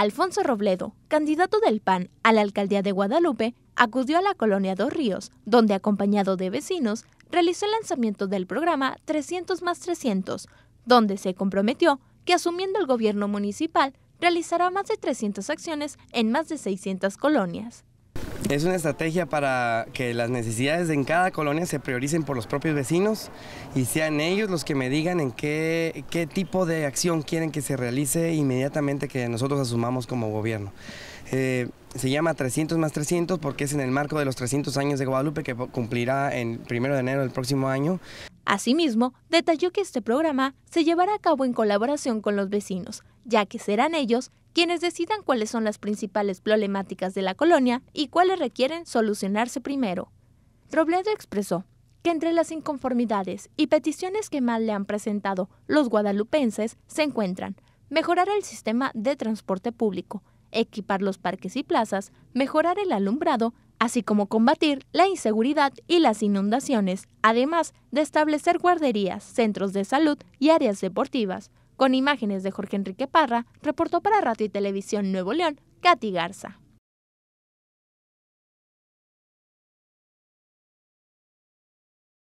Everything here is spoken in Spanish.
Alfonso Robledo, candidato del PAN a la alcaldía de Guadalupe, acudió a la colonia Dos Ríos, donde acompañado de vecinos, realizó el lanzamiento del programa 300 más 300, donde se comprometió que asumiendo el gobierno municipal realizará más de 300 acciones en más de 600 colonias. Es una estrategia para que las necesidades en cada colonia se prioricen por los propios vecinos y sean ellos los que me digan en qué, qué tipo de acción quieren que se realice inmediatamente que nosotros asumamos como gobierno. Eh, se llama 300 más 300 porque es en el marco de los 300 años de Guadalupe que cumplirá en 1 de enero del próximo año. Asimismo, detalló que este programa se llevará a cabo en colaboración con los vecinos, ya que serán ellos quienes decidan cuáles son las principales problemáticas de la colonia y cuáles requieren solucionarse primero. Robledo expresó que entre las inconformidades y peticiones que más le han presentado los guadalupenses se encuentran mejorar el sistema de transporte público, equipar los parques y plazas, mejorar el alumbrado, así como combatir la inseguridad y las inundaciones, además de establecer guarderías, centros de salud y áreas deportivas, con imágenes de Jorge Enrique Parra, reportó para Radio y Televisión Nuevo León, Katy Garza.